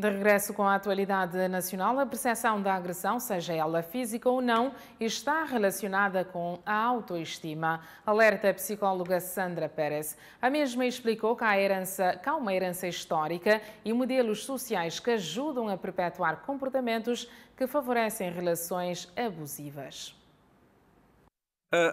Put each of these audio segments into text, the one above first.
De regresso com a atualidade nacional, a percepção da agressão, seja ela física ou não, está relacionada com a autoestima, alerta a psicóloga Sandra Pérez. A mesma explicou que há, herança, que há uma herança histórica e modelos sociais que ajudam a perpetuar comportamentos que favorecem relações abusivas.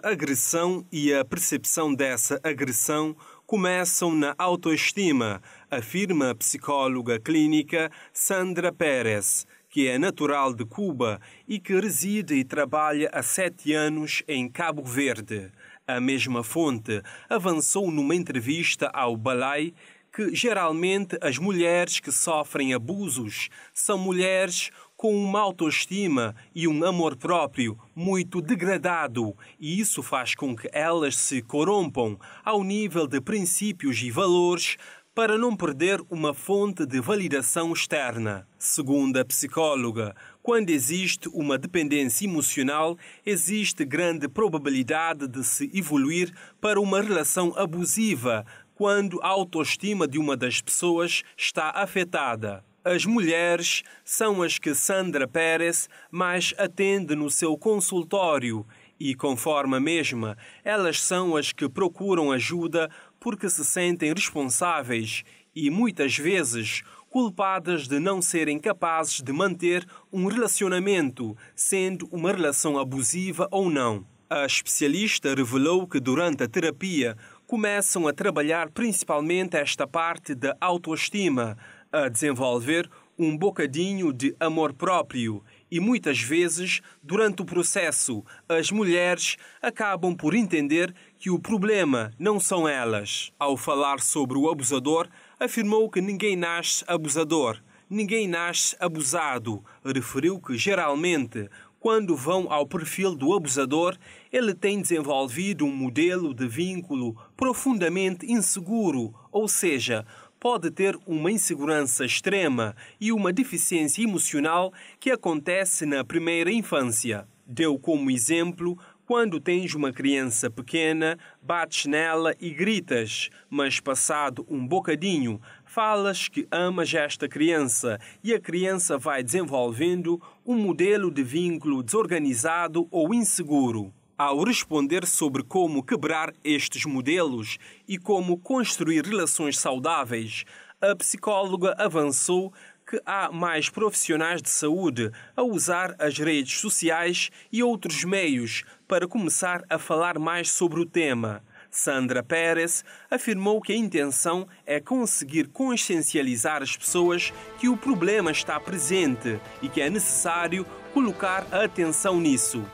A agressão e a percepção dessa agressão começam na autoestima afirma a psicóloga clínica Sandra Pérez, que é natural de Cuba e que reside e trabalha há sete anos em Cabo Verde. A mesma fonte avançou numa entrevista ao Balai que geralmente as mulheres que sofrem abusos são mulheres com uma autoestima e um amor próprio muito degradado, e isso faz com que elas se corrompam ao nível de princípios e valores para não perder uma fonte de validação externa. Segundo a psicóloga, quando existe uma dependência emocional, existe grande probabilidade de se evoluir para uma relação abusiva quando a autoestima de uma das pessoas está afetada. As mulheres são as que Sandra Pérez mais atende no seu consultório e, conforme a mesma, elas são as que procuram ajuda porque se sentem responsáveis e muitas vezes culpadas de não serem capazes de manter um relacionamento, sendo uma relação abusiva ou não. A especialista revelou que durante a terapia começam a trabalhar principalmente esta parte da autoestima, a desenvolver um bocadinho de amor próprio e muitas vezes, durante o processo, as mulheres acabam por entender que o problema não são elas. Ao falar sobre o abusador, afirmou que ninguém nasce abusador, ninguém nasce abusado. Referiu que geralmente quando vão ao perfil do abusador, ele tem desenvolvido um modelo de vínculo profundamente inseguro, ou seja, pode ter uma insegurança extrema e uma deficiência emocional que acontece na primeira infância. Deu como exemplo quando tens uma criança pequena, bates nela e gritas, mas passado um bocadinho, falas que amas esta criança e a criança vai desenvolvendo um modelo de vínculo desorganizado ou inseguro ao responder sobre como quebrar estes modelos e como construir relações saudáveis, a psicóloga avançou que há mais profissionais de saúde a usar as redes sociais e outros meios para começar a falar mais sobre o tema. Sandra Pérez afirmou que a intenção é conseguir consciencializar as pessoas que o problema está presente e que é necessário colocar a atenção nisso.